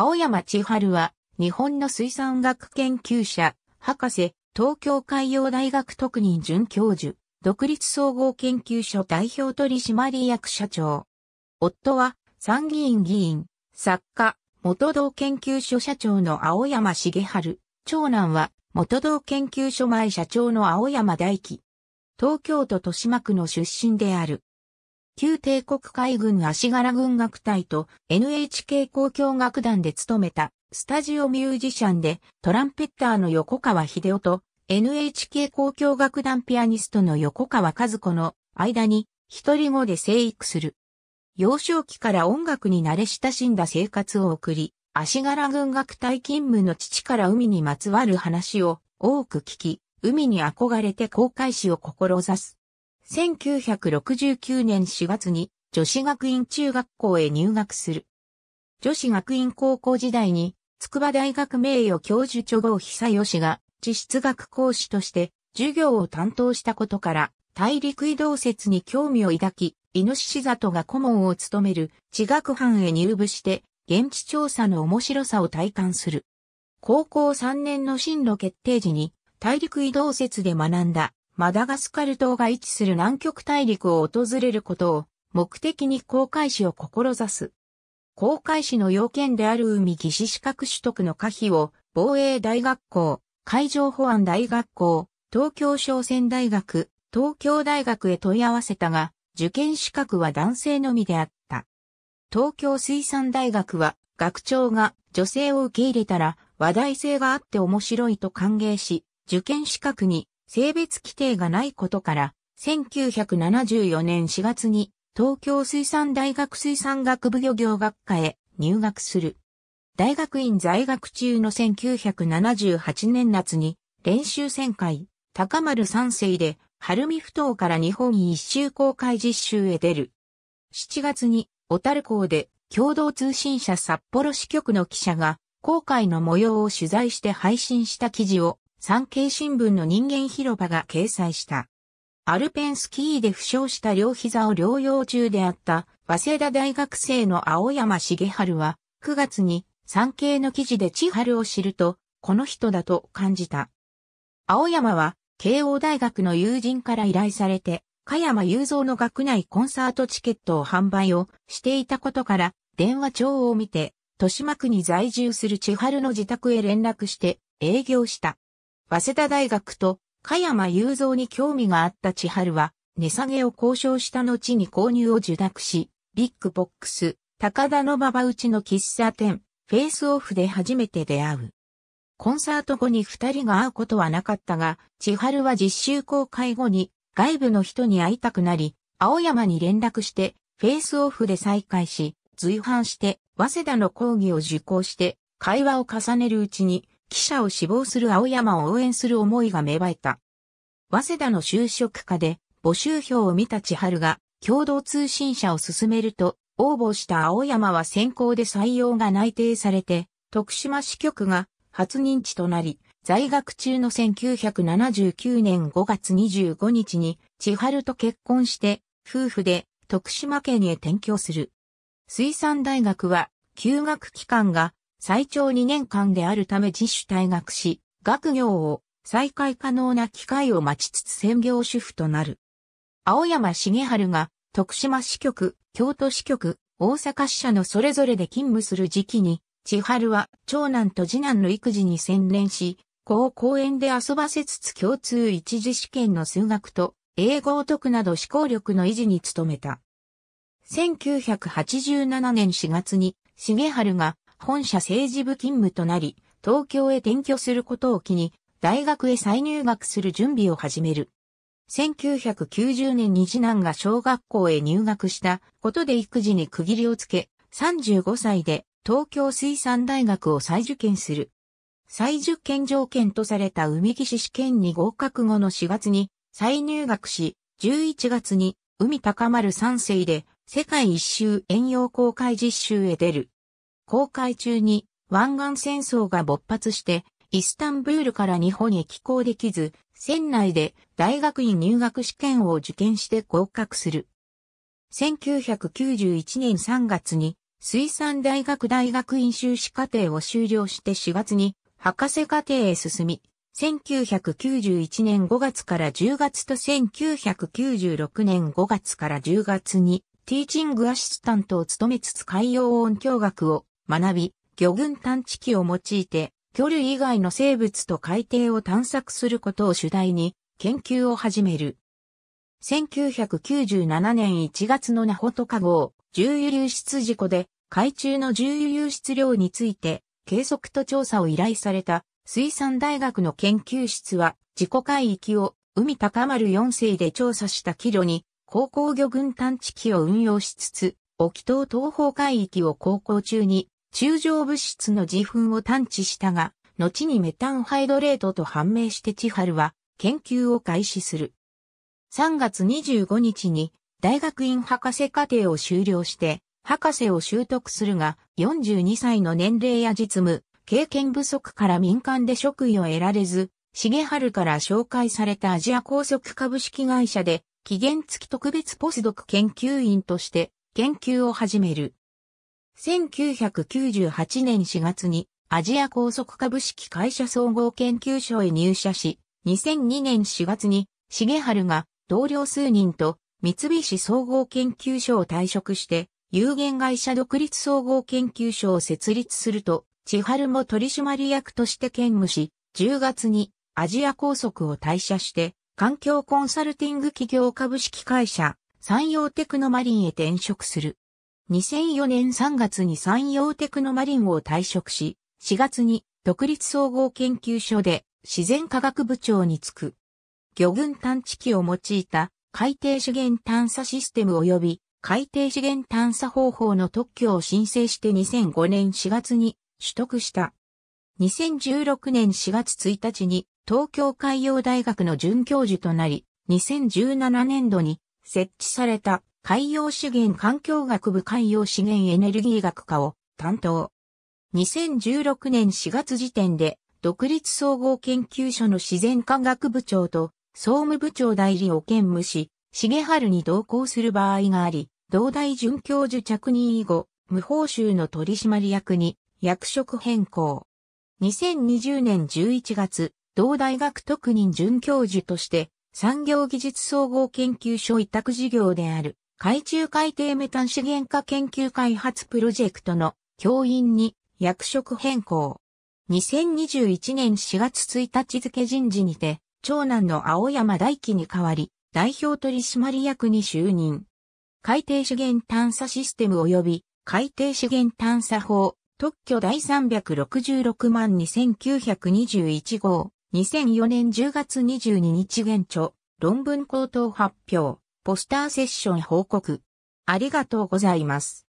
青山千春は、日本の水産学研究者、博士、東京海洋大学特任准教授、独立総合研究所代表取締役社長。夫は、参議院議員、作家、元同研究所社長の青山茂春。長男は、元同研究所前社長の青山大輝。東京都豊島区の出身である。旧帝国海軍足柄軍楽隊と NHK 交響楽団で勤めたスタジオミュージシャンでトランペッターの横川秀夫と NHK 交響楽団ピアニストの横川和子の間に一人語で生育する。幼少期から音楽に慣れ親しんだ生活を送り、足柄軍楽隊勤務の父から海にまつわる話を多く聞き、海に憧れて航海士を志す。1969年4月に女子学院中学校へ入学する。女子学院高校時代に、筑波大学名誉教授著号久義が、地質学講師として授業を担当したことから、大陸移動説に興味を抱き、イノシシ里が顧問を務める地学班へ入部して、現地調査の面白さを体感する。高校3年の進路決定時に、大陸移動説で学んだマダガスカル島が位置する南極大陸を訪れることを目的に航海士を志す。航海士の要件である海技師資格取得の可否を防衛大学校、海上保安大学校、東京商船大学、東京大学へ問い合わせたが、受験資格は男性のみであった。東京水産大学は学長が女性を受け入れたら話題性があって面白いと歓迎し、受験資格に性別規定がないことから、1974年4月に東京水産大学水産学部漁業学科へ入学する。大学院在学中の1978年夏に練習旋回高丸三世で晴海不頭から日本一周公開実習へ出る。7月に小樽港で共同通信社札幌支局の記者が航海の模様を取材して配信した記事を産経新聞の人間広場が掲載した。アルペンスキーで負傷した両膝を療養中であった早稲田大学生の青山茂春は9月に産経の記事で千春を知るとこの人だと感じた。青山は慶応大学の友人から依頼されて加山雄三の学内コンサートチケットを販売をしていたことから電話帳を見て豊島区に在住する千春の自宅へ連絡して営業した。早稲田大学と加山雄三に興味があった千春は、値下げを交渉した後に購入を受諾し、ビッグボックス、高田の馬場内の喫茶店、フェイスオフで初めて出会う。コンサート後に二人が会うことはなかったが、千春は実習公開後に外部の人に会いたくなり、青山に連絡して、フェイスオフで再会し、随伴して、早稲田の講義を受講して、会話を重ねるうちに、記者を志望する青山を応援する思いが芽生えた。早稲田の就職課で募集票を見た千春が共同通信社を進めると、応募した青山は先行で採用が内定されて、徳島支局が初認知となり、在学中の1979年5月25日に千春と結婚して夫婦で徳島県へ転居する。水産大学は休学期間が最長2年間であるため自主退学し、学業を再開可能な機会を待ちつつ専業主婦となる。青山茂春が徳島支局、京都支局、大阪支社のそれぞれで勤務する時期に、千春は長男と次男の育児に専念し、子を公園で遊ばせつつ共通一次試験の数学と英語を解くなど思考力の維持に努めた。1987年4月に、茂春が本社政治部勤務となり、東京へ転居することを機に、大学へ再入学する準備を始める。1990年に次男が小学校へ入学したことで育児に区切りをつけ、35歳で東京水産大学を再受験する。再受験条件とされた海岸試験に合格後の4月に再入学し、11月に海高まる3世で世界一周遠洋航海実習へ出る。航海中に湾岸戦争が勃発して、イスタンブールから日本へ寄港できず、船内で大学院入学試験を受験して合格する。1991年3月に水産大学大学院修士課程を修了して4月に博士課程へ進み、1991年5月から10月と1996年5月から10月にティーチングアシスタントを務めつつ海洋音響学を学び、魚群探知機を用いて、魚類以外の生物と海底を探索することを主題に、研究を始める。1997年1月のナホトカ号、重油流出事故で、海中の重油流出量について、計測と調査を依頼された、水産大学の研究室は、自己海域を、海高丸4世で調査したキロに、航行魚群探知機を運用しつつ、沖島東方海域を航行中に中上物質の自粉を探知したが、後にメタンハイドレートと判明して千春は研究を開始する。3月25日に大学院博士課程を修了して、博士を習得するが、42歳の年齢や実務、経験不足から民間で職位を得られず、重春から紹介されたアジア高速株式会社で、期限付き特別ポスドク研究員として研究を始める。1998年4月にアジア高速株式会社総合研究所へ入社し、2002年4月に重春が同僚数人と三菱総合研究所を退職して、有限会社独立総合研究所を設立すると、千春も取締役として兼務し、10月にアジア高速を退社して、環境コンサルティング企業株式会社、山陽テクノマリンへ転職する。2004年3月に山陽テクノマリンを退職し、4月に独立総合研究所で自然科学部長に就く。魚群探知機を用いた海底資源探査システム及び海底資源探査方法の特許を申請して2005年4月に取得した。2016年4月1日に東京海洋大学の准教授となり、2017年度に設置された海洋資源環境学部海洋資源エネルギー学科を担当。2016年4月時点で、独立総合研究所の自然科学部長と、総務部長代理を兼務し、重春に同行する場合があり、同大准教授着任以後、無報酬の取締役に役職変更。2020年11月、同大学特任准教授として、産業技術総合研究所委託事業である海中海底メタン資源化研究開発プロジェクトの教員に役職変更。2021年4月1日付人事にて、長男の青山大輝に代わり、代表取締役に就任。海底資源探査システム及び海底資源探査法特許第366万2921号2004年10月22日現著論文口頭発表ポスターセッション報告。ありがとうございます。